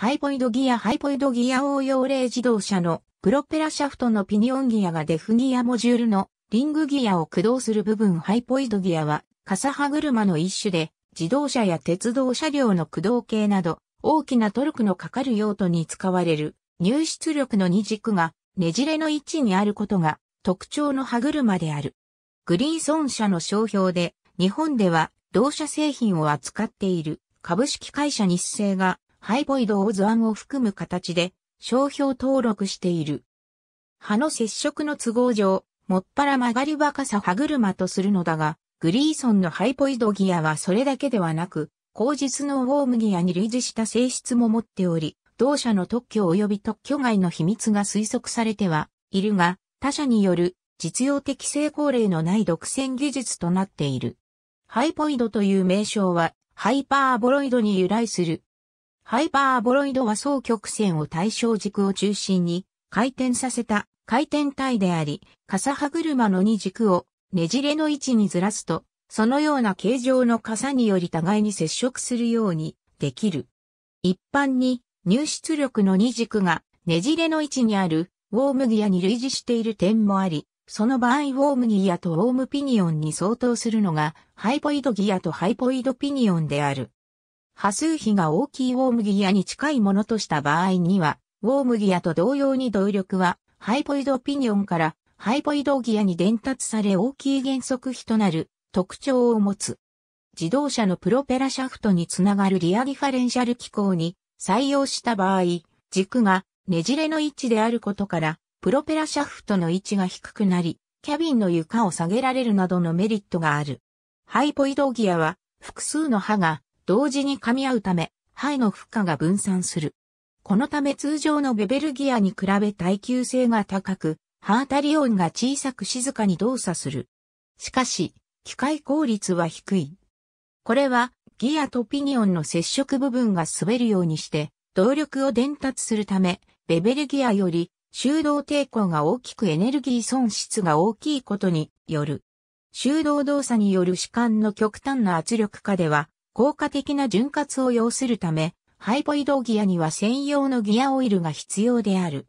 ハイポイドギアハイポイドギア応用例自動車のプロペラシャフトのピニオンギアがデフギアモジュールのリングギアを駆動する部分ハイポイドギアは傘歯車の一種で自動車や鉄道車両の駆動系など大きなトルクのかかる用途に使われる入出力の二軸がねじれの位置にあることが特徴の歯車である。グリーソン社の商標で日本では同社製品を扱っている株式会社日清がハイボイドオズアンを含む形で商標登録している。歯の接触の都合上、もっぱら曲がり若さ歯車とするのだが、グリーソンのハイポイドギアはそれだけではなく、後日のウォームギアに類似した性質も持っており、同社の特許及び特許外の秘密が推測されてはいるが、他社による実用的成功例のない独占技術となっている。ハイポイドという名称は、ハイパーボロイドに由来するハイパーボロイドは双曲線を対象軸を中心に回転させた回転体であり、傘歯車の2軸をねじれの位置にずらすと、そのような形状の傘により互いに接触するようにできる。一般に入出力の2軸がねじれの位置にあるウォームギアに類似している点もあり、その場合ウォームギアとウォームピニオンに相当するのがハイポイドギアとハイポイドピニオンである。波数比が大きいウォームギアに近いものとした場合には、ウォームギアと同様に動力は、ハイボイドピニオンから、ハイボイドギアに伝達され大きい減速比となる特徴を持つ。自動車のプロペラシャフトにつながるリアディファレンシャル機構に採用した場合、軸がねじれの位置であることから、プロペラシャフトの位置が低くなり、キャビンの床を下げられるなどのメリットがある。ハイポイドギアは、複数の刃が同時に噛み合うため、肺の負荷が分散する。このため通常のベベルギアに比べ耐久性が高く、ハータリオンが小さく静かに動作する。しかし、機械効率は低い。これは、ギアとピニオンの接触部分が滑るようにして、動力を伝達するため、ベベルギアより、修動抵抗が大きくエネルギー損失が大きいことによる。修動動作による主観の極端な圧力下では、効果的な潤滑を要するため、ハイポイドギアには専用のギアオイルが必要である。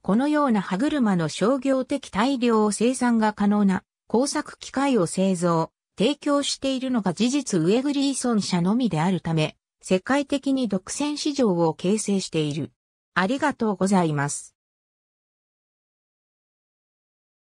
このような歯車の商業的大量を生産が可能な工作機械を製造、提供しているのが事実ウェグリーソン社のみであるため、世界的に独占市場を形成している。ありがとうございます。